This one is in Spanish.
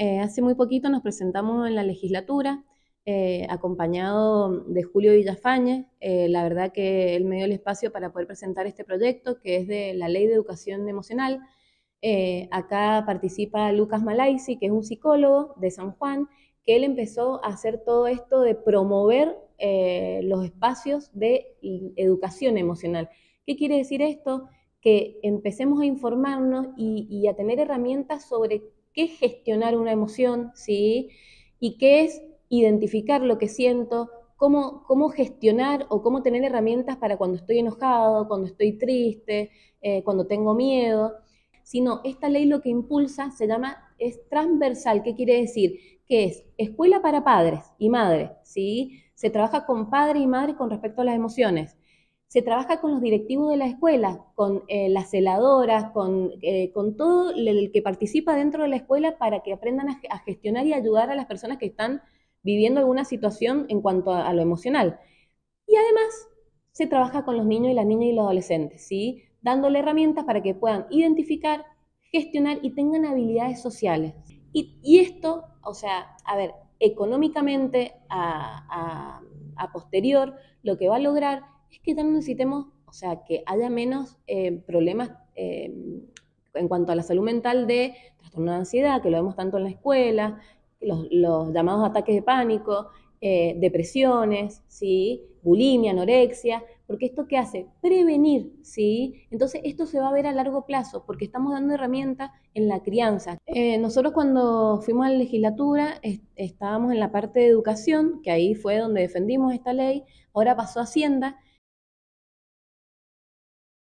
Eh, hace muy poquito nos presentamos en la legislatura, eh, acompañado de Julio Villafañe. Eh, la verdad que él me dio el espacio para poder presentar este proyecto, que es de la Ley de Educación Emocional. acá participa Lucas Malaisi, que es un psicólogo de San Juan, que él empezó a hacer todo esto de promover los espacios de educación emocional. ¿Qué quiere decir esto? Que empecemos a informarnos y a tener herramientas sobre qué es gestionar una emoción, ¿sí? Y qué es identificar lo que siento, cómo, cómo gestionar o cómo tener herramientas para cuando estoy enojado, cuando estoy triste, eh, cuando tengo miedo. Sino, esta ley lo que impulsa se llama, es transversal, ¿qué quiere decir? Que es escuela para padres y madres, ¿sí? Se trabaja con padre y madre con respecto a las emociones se trabaja con los directivos de la escuela, con eh, las celadoras, eh, con, todo el que participa dentro de la escuela para que aprendan a, gestionar y ayudar a las personas que están viviendo alguna situación en cuanto a, lo emocional. Y además se trabaja con los niños y las niñas y los adolescentes, ¿sí? dándole herramientas para que puedan identificar, gestionar y tengan habilidades sociales. Y, esto, o sea, a ver, económicamente a, a posterior, lo que va a lograr es que también necesitemos, o sea, que haya menos eh, problemas eh, en cuanto a la salud mental de trastorno de ansiedad, que lo vemos tanto en la escuela, los, llamados ataques de pánico, eh, depresiones, ¿sí? bulimia, anorexia, porque esto qué hace prevenir, ¿sí? Entonces esto se va a ver a largo plazo, porque estamos dando herramientas en la crianza. nosotros cuando fuimos a la legislatura estábamos en la parte de educación, que ahí fue donde defendimos esta ley, ahora pasó a Hacienda,